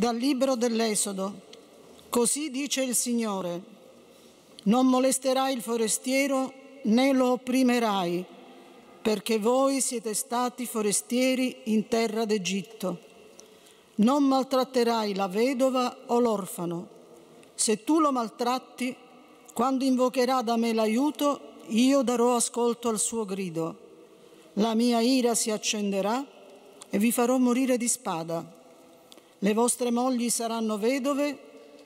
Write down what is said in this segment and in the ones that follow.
Dal libro dell'Esodo, così dice il Signore, non molesterai il forestiero né lo opprimerai, perché voi siete stati forestieri in terra d'Egitto. Non maltratterai la vedova o l'orfano. Se tu lo maltratti, quando invocherà da me l'aiuto, io darò ascolto al suo grido. La mia ira si accenderà e vi farò morire di spada le vostre mogli saranno vedove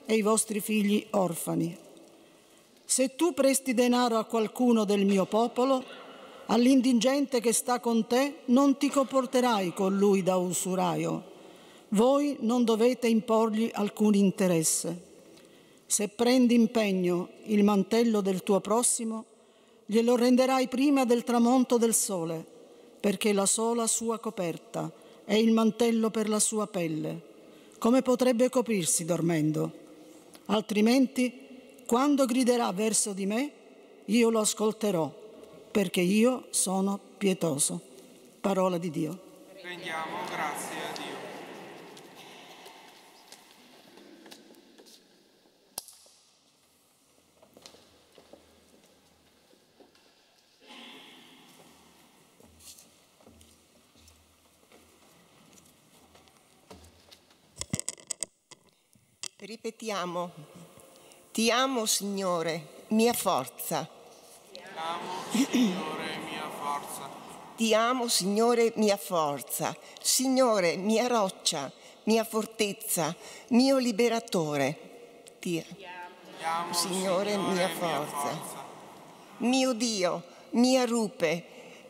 e i vostri figli orfani. Se tu presti denaro a qualcuno del mio popolo, all'indigente che sta con te non ti comporterai con lui da usuraio. Voi non dovete imporgli alcun interesse. Se prendi impegno il mantello del tuo prossimo, glielo renderai prima del tramonto del sole, perché la sola sua coperta è il mantello per la sua pelle come potrebbe coprirsi dormendo. Altrimenti, quando griderà verso di me, io lo ascolterò, perché io sono pietoso. Parola di Dio. Prendiamo. Ripetiamo, ti amo Signore, mia forza. Ti amo Signore, mia forza. Ti amo Signore, mia forza. Signore, mia roccia, mia fortezza, mio liberatore. Ti amo Signore, Signore mia, forza. mia forza. Mio Dio, mia rupe,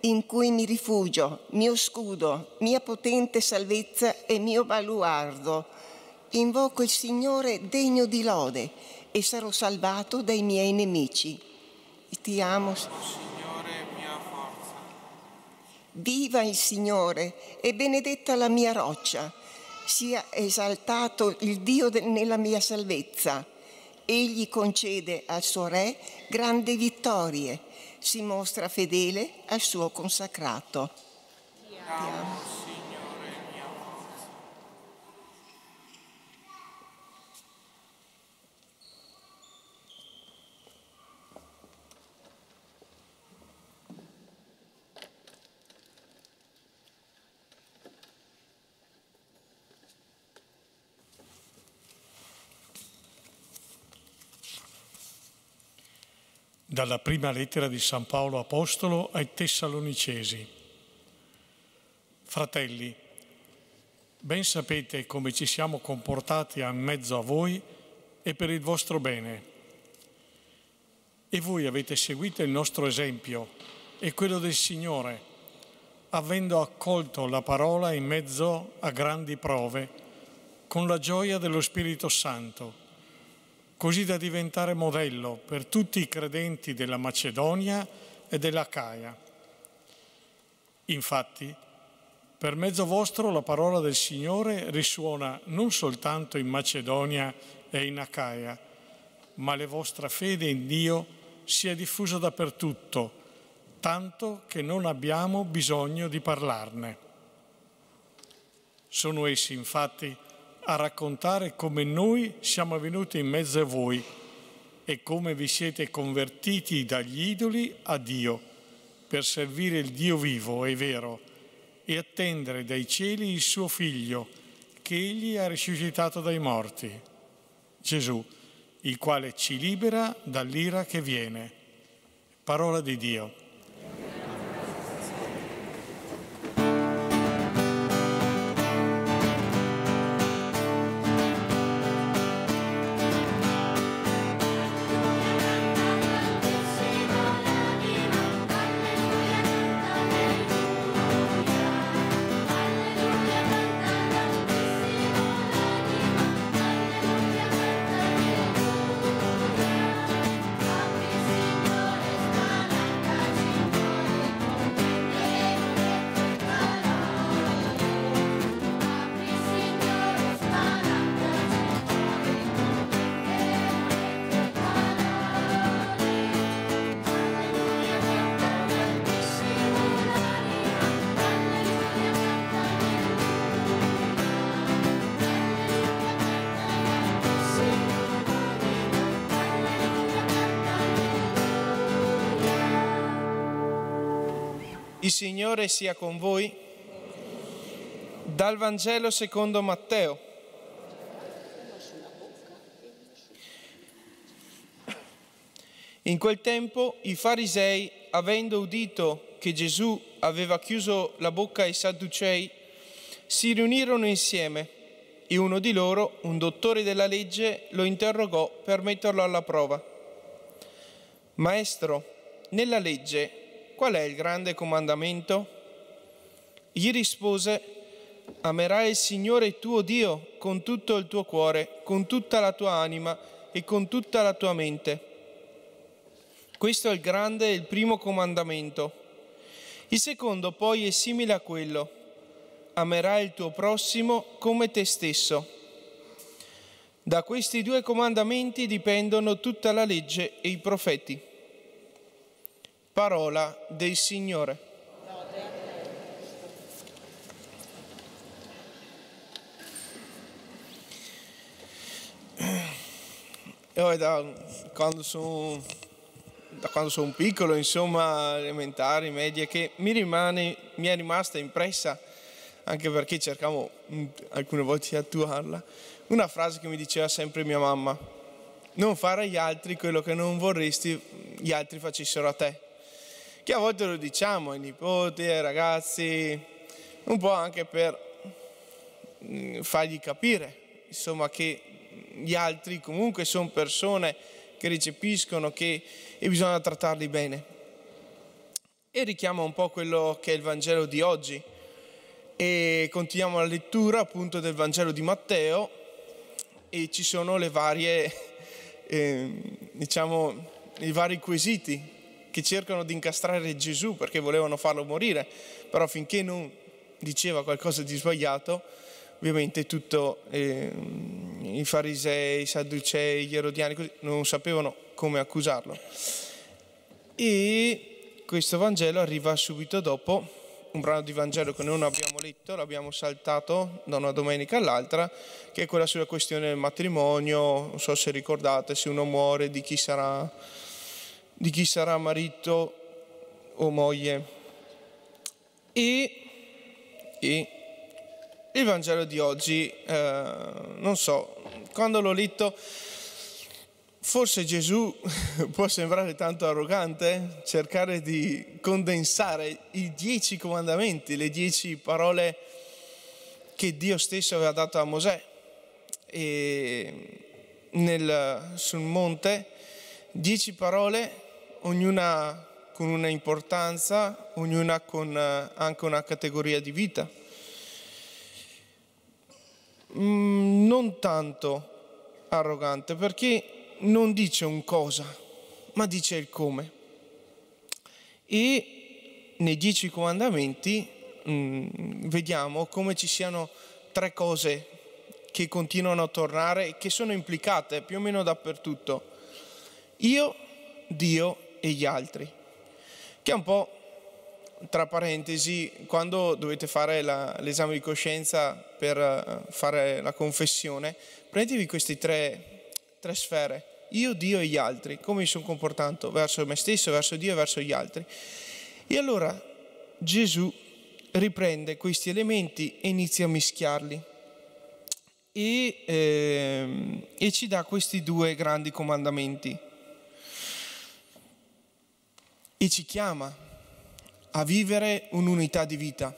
in cui mi rifugio, mio scudo, mia potente salvezza e mio baluardo Invoco il Signore degno di lode e sarò salvato dai miei nemici. Ti amo. Signore, mia forza. Viva il Signore e benedetta la mia roccia. Sia esaltato il Dio nella mia salvezza. Egli concede al suo Re grandi vittorie, si mostra fedele al suo consacrato. Ti amo. Ti amo. dalla prima lettera di San Paolo Apostolo ai Tessalonicesi. Fratelli, ben sapete come ci siamo comportati a mezzo a voi e per il vostro bene. E voi avete seguito il nostro esempio e quello del Signore, avendo accolto la parola in mezzo a grandi prove, con la gioia dello Spirito Santo così da diventare modello per tutti i credenti della Macedonia e dell'Acaia. Infatti, per mezzo vostro la parola del Signore risuona non soltanto in Macedonia e in Acaia, ma la vostra fede in Dio si è diffusa dappertutto, tanto che non abbiamo bisogno di parlarne. Sono essi infatti a raccontare come noi siamo venuti in mezzo a voi e come vi siete convertiti dagli idoli a Dio per servire il Dio vivo e vero e attendere dai cieli il suo Figlio che egli ha risuscitato dai morti, Gesù, il quale ci libera dall'ira che viene. Parola di Dio. Il Signore sia con voi. Dal Vangelo secondo Matteo. In quel tempo i farisei, avendo udito che Gesù aveva chiuso la bocca ai sadducei, si riunirono insieme e uno di loro, un dottore della legge, lo interrogò per metterlo alla prova. Maestro, nella legge qual è il grande comandamento? Gli rispose, amerai il Signore tuo Dio con tutto il tuo cuore, con tutta la tua anima e con tutta la tua mente. Questo è il grande e il primo comandamento. Il secondo poi è simile a quello. Amerai il tuo prossimo come te stesso. Da questi due comandamenti dipendono tutta la legge e i profeti. Parola del Signore. Io eh, oh, da quando sono son piccolo, insomma, elementari, medie, che mi, rimane, mi è rimasta impressa, anche perché cercavo mm, alcune volte di attuarla, una frase che mi diceva sempre mia mamma, non fare agli altri quello che non vorresti gli altri facessero a te che a volte lo diciamo ai nipoti, ai ragazzi, un po' anche per mm, fargli capire, insomma, che gli altri comunque sono persone che recepiscono che, e bisogna trattarli bene. E richiama un po' quello che è il Vangelo di oggi. E continuiamo la lettura appunto del Vangelo di Matteo e ci sono le varie, eh, diciamo, i vari quesiti che cercano di incastrare Gesù perché volevano farlo morire, però finché non diceva qualcosa di sbagliato, ovviamente tutto, eh, i farisei, i sadducei, gli erodiani così, non sapevano come accusarlo. E questo Vangelo arriva subito dopo un brano di Vangelo che non abbiamo letto, l'abbiamo saltato da una domenica all'altra, che è quella sulla questione del matrimonio, non so se ricordate, se uno muore di chi sarà di chi sarà marito o moglie. E, e il Vangelo di oggi, eh, non so, quando l'ho letto, forse Gesù può sembrare tanto arrogante eh, cercare di condensare i dieci comandamenti, le dieci parole che Dio stesso aveva dato a Mosè. E nel, sul monte, dieci parole ognuna con una importanza, ognuna con eh, anche una categoria di vita. Mm, non tanto arrogante, perché non dice un cosa, ma dice il come. E nei dieci comandamenti mm, vediamo come ci siano tre cose che continuano a tornare e che sono implicate più o meno dappertutto. Io, Dio e gli altri, che è un po', tra parentesi, quando dovete fare l'esame di coscienza per eh, fare la confessione, prendetevi queste tre, tre sfere, io, Dio e gli altri, come mi sono comportato verso me stesso, verso Dio e verso gli altri. E allora Gesù riprende questi elementi e inizia a mischiarli e, eh, e ci dà questi due grandi comandamenti che ci chiama a vivere un'unità di vita.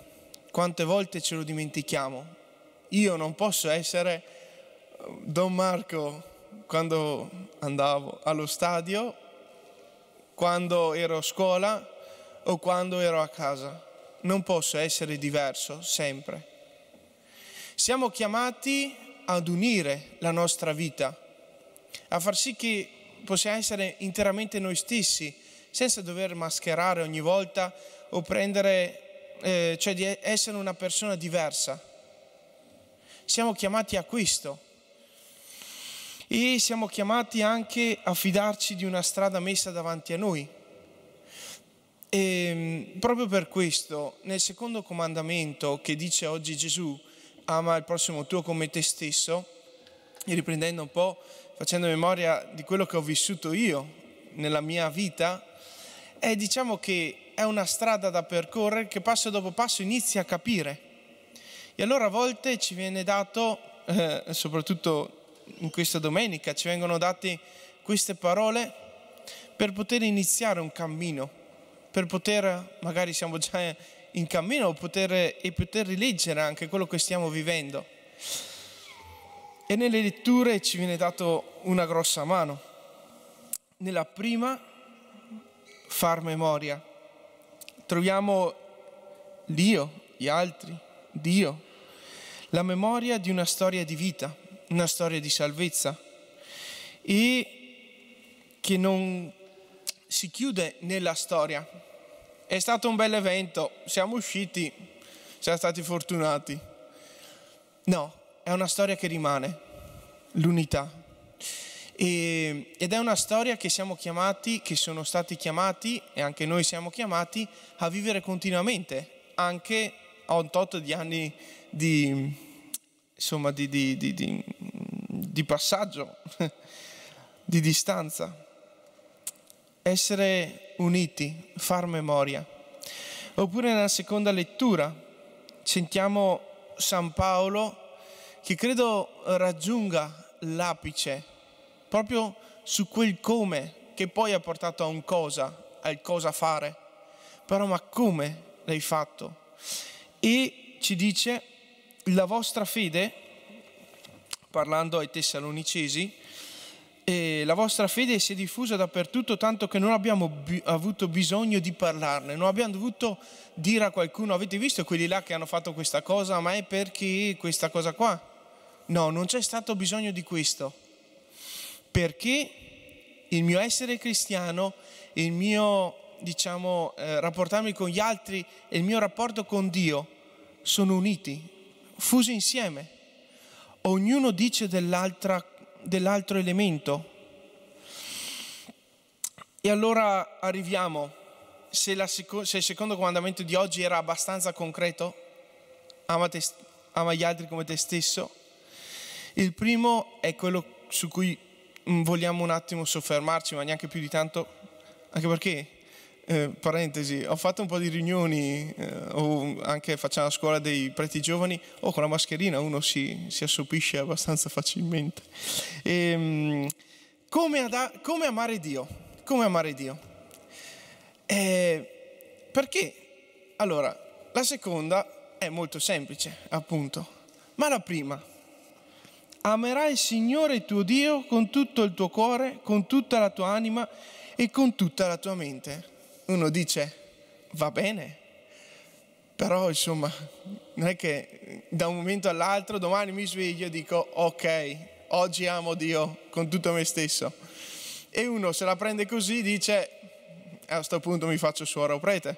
Quante volte ce lo dimentichiamo? Io non posso essere eh, Don Marco quando andavo allo stadio, quando ero a scuola o quando ero a casa. Non posso essere diverso sempre. Siamo chiamati ad unire la nostra vita, a far sì che possiamo essere interamente noi stessi, senza dover mascherare ogni volta o prendere, eh, cioè di essere una persona diversa. Siamo chiamati a questo e siamo chiamati anche a fidarci di una strada messa davanti a noi. E ehm, proprio per questo, nel secondo comandamento che dice oggi Gesù, ama il prossimo tuo come te stesso, e riprendendo un po', facendo memoria di quello che ho vissuto io nella mia vita, è diciamo che è una strada da percorrere che passo dopo passo inizia a capire. E allora a volte ci viene dato, eh, soprattutto in questa domenica, ci vengono date queste parole per poter iniziare un cammino, per poter, magari siamo già in cammino, poter, e poter rileggere anche quello che stiamo vivendo. E nelle letture ci viene dato una grossa mano. Nella prima far memoria. Troviamo Dio, gli altri, Dio, la memoria di una storia di vita, una storia di salvezza e che non si chiude nella storia. È stato un bel evento, siamo usciti, siamo stati fortunati. No, è una storia che rimane, l'unità, e, ed è una storia che siamo chiamati, che sono stati chiamati e anche noi siamo chiamati a vivere continuamente, anche a un tot di anni di, insomma, di, di, di passaggio, di distanza. Essere uniti, far memoria. Oppure nella seconda lettura sentiamo San Paolo che credo raggiunga l'apice proprio su quel come che poi ha portato a un cosa, al cosa fare. Però ma come l'hai fatto? E ci dice la vostra fede, parlando ai tessalonicesi, eh, la vostra fede si è diffusa dappertutto tanto che non abbiamo bi avuto bisogno di parlarne, non abbiamo dovuto dire a qualcuno avete visto quelli là che hanno fatto questa cosa, ma è perché questa cosa qua? No, non c'è stato bisogno di questo perché il mio essere cristiano, il mio diciamo, eh, rapportarmi con gli altri e il mio rapporto con Dio sono uniti, fusi insieme. Ognuno dice dell'altro elemento. E allora arriviamo, se, la, se, il secondo comandamento di oggi era abbastanza concreto, ama, te, ama gli altri come te stesso, il primo è quello su cui Mm, vogliamo un attimo soffermarci, ma neanche più di tanto, anche perché, eh, parentesi, ho fatto un po' di riunioni, eh, o anche facciamo a scuola dei preti giovani, o oh, con la mascherina uno si, si assopisce abbastanza facilmente. E, ehm, come, ad, come, amare Dio? Come amare Dio? Eh, perché? Allora, la seconda è molto semplice, appunto, ma la prima Amerai il Signore tuo Dio con tutto il tuo cuore, con tutta la tua anima e con tutta la tua mente. Uno dice, va bene, però insomma, non è che da un momento all'altro, domani mi sveglio e dico, ok, oggi amo Dio con tutto me stesso. E uno se la prende così e dice, a questo punto mi faccio suora o prete.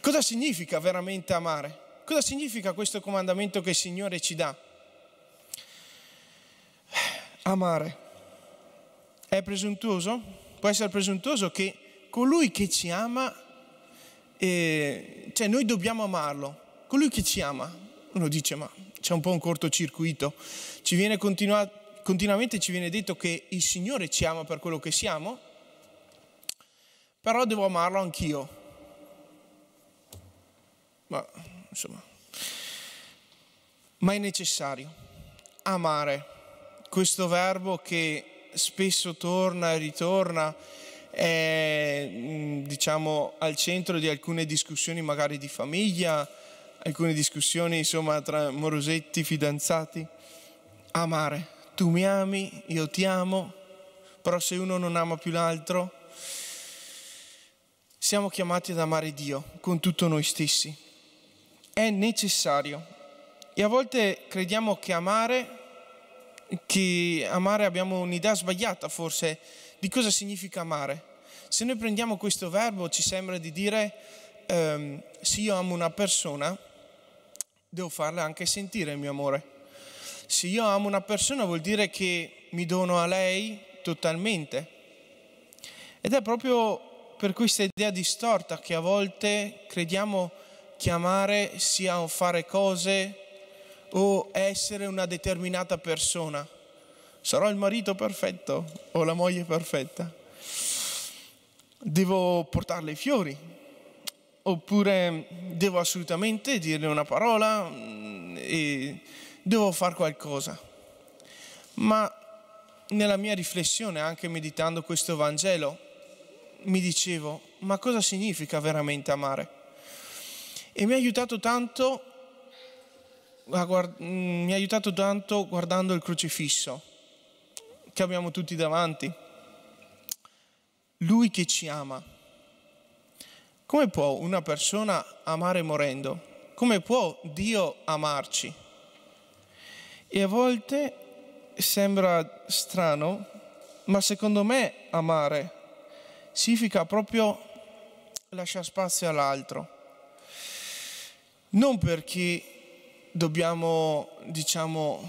Cosa significa veramente amare? Cosa significa questo comandamento che il Signore ci dà? amare. È presuntuoso? Può essere presuntuoso che colui che ci ama, eh, cioè noi dobbiamo amarlo. Colui che ci ama, uno dice ma c'è un po' un cortocircuito, ci viene continua, continuamente ci viene detto che il Signore ci ama per quello che siamo, però devo amarlo anch'io. Ma insomma, ma è necessario amare questo verbo che spesso torna e ritorna è mm, diciamo, al centro di alcune discussioni magari di famiglia, alcune discussioni insomma, tra morosetti, fidanzati. Amare, tu mi ami, io ti amo, però se uno non ama più l'altro, siamo chiamati ad amare Dio con tutto noi stessi. È necessario. E a volte crediamo che amare che amare abbiamo un'idea sbagliata forse di cosa significa amare. Se noi prendiamo questo verbo ci sembra di dire ehm, se io amo una persona devo farla anche sentire il mio amore. Se io amo una persona vuol dire che mi dono a lei totalmente. Ed è proprio per questa idea distorta che a volte crediamo che amare sia fare cose, o essere una determinata persona. Sarò il marito perfetto o la moglie perfetta. Devo portarle i fiori, oppure devo assolutamente dirle una parola mm, e devo fare qualcosa. Ma nella mia riflessione, anche meditando questo Vangelo, mi dicevo, ma cosa significa veramente amare? E mi ha aiutato tanto guard- mm, mi ha aiutato tanto guardando il crocifisso che abbiamo tutti davanti. Lui che ci ama. Come può una persona amare morendo? Come può Dio amarci? E a volte sembra strano, ma secondo me amare significa proprio lasciare spazio all'altro. Non perché dobbiamo, diciamo,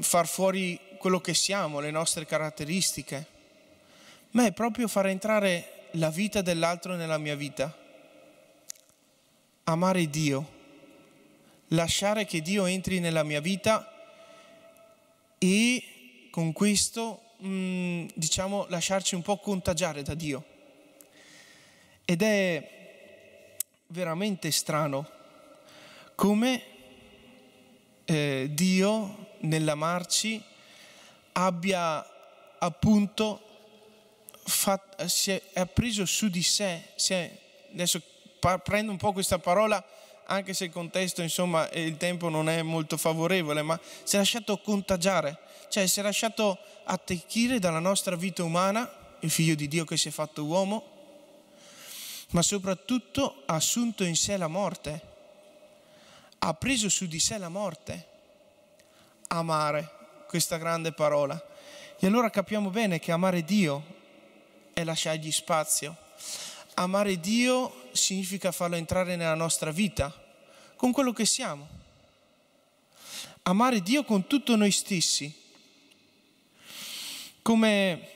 far fuori quello che siamo, le nostre caratteristiche, ma è proprio far entrare la vita dell'altro nella mia vita. Amare Dio, lasciare che Dio entri nella mia vita e con questo, mm, diciamo, lasciarci un po' contagiare da Dio. Ed è veramente strano come eh, Dio nell'amarci abbia appunto fatto, si è, è preso su di sé, è, adesso prendo un po' questa parola anche se il contesto insomma e il tempo non è molto favorevole, ma si è lasciato contagiare, cioè si è lasciato attecchire dalla nostra vita umana, il figlio di Dio che si è fatto uomo, ma soprattutto ha assunto in sé la morte ha preso su di sé la morte. Amare, questa grande parola. E allora capiamo bene che amare Dio è lasciargli spazio. Amare Dio significa farlo entrare nella nostra vita, con quello che siamo. Amare Dio con tutto noi stessi. Come,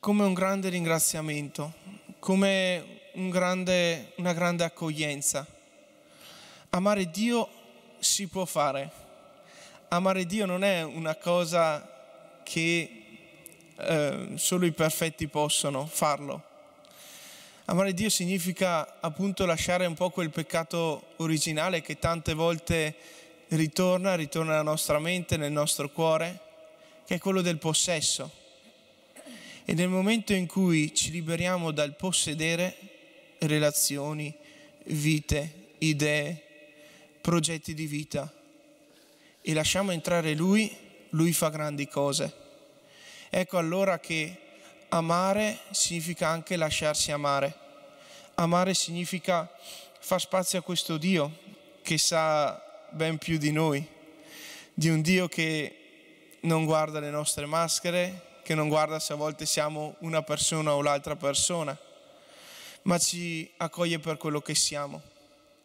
come un grande ringraziamento, come un grande, una grande accoglienza. Amare Dio si può fare. Amare Dio non è una cosa che eh, solo i perfetti possono farlo. Amare Dio significa appunto lasciare un po' quel peccato originale che tante volte ritorna, ritorna nella nostra mente, nel nostro cuore, che è quello del possesso. E nel momento in cui ci liberiamo dal possedere relazioni, vite, idee, progetti di vita e lasciamo entrare Lui, Lui fa grandi cose. Ecco allora che amare significa anche lasciarsi amare. Amare significa far spazio a questo Dio che sa ben più di noi, di un Dio che non guarda le nostre maschere, che non guarda se a volte siamo una persona o l'altra persona, ma ci accoglie per quello che siamo.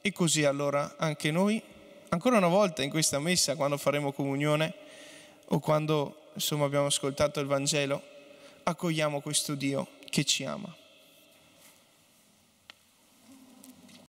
E così allora anche noi, ancora una volta in questa messa, quando faremo comunione o quando insomma, abbiamo ascoltato il Vangelo, accogliamo questo Dio che ci ama.